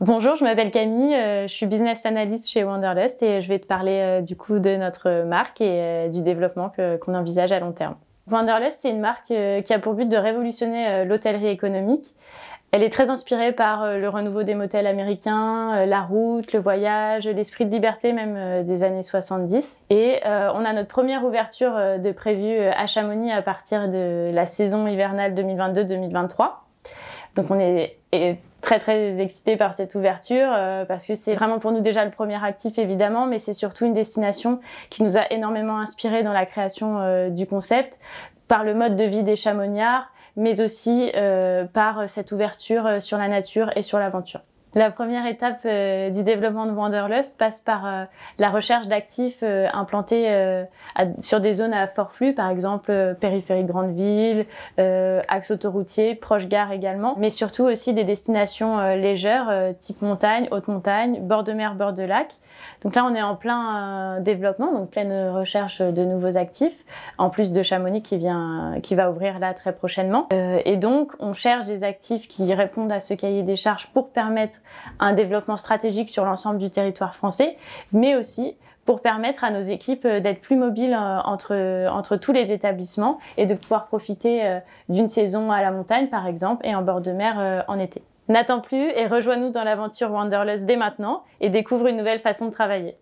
Bonjour, je m'appelle Camille, euh, je suis business analyst chez Wanderlust et euh, je vais te parler euh, du coup de notre marque et du développement qu'on envisage à long terme. Wanderlust, c'est une marque qui a pour but de révolutionner l'hôtellerie économique. Elle est très inspirée par le renouveau des motels américains, la route, le voyage, l'esprit de liberté même des années 70. Et on a notre première ouverture de prévue à Chamonix à partir de la saison hivernale 2022-2023. Donc on est très très excitée par cette ouverture euh, parce que c'est vraiment pour nous déjà le premier actif évidemment, mais c'est surtout une destination qui nous a énormément inspiré dans la création euh, du concept par le mode de vie des chamoniards mais aussi euh, par cette ouverture sur la nature et sur l'aventure. La première étape euh, du développement de Wanderlust passe par euh, la recherche d'actifs euh, implantés sur des zones à fort flux, par exemple périphérie grande ville, axe autoroutier, proche gare également, mais surtout aussi des destinations légères, type montagne, haute montagne, bord de mer, bord de lac. Donc là, on est en plein développement, donc pleine recherche de nouveaux actifs, en plus de Chamonix qui, vient, qui va ouvrir là très prochainement. et donc, on cherche des actifs qui répondent à ce cahier des charges pour permettre un développement stratégique sur l'ensemble du territoire français, mais aussi pour permettre à nos équipes euh, d'être plus mobiles euh, euh, entre, tous les établissements et de pouvoir profiter d'une saison à la montagne, par exemple, et en bord de mer en été. N'attends plus et rejoins-nous dans l'aventure Wanderlust dès maintenant et découvre une nouvelle façon de travailler.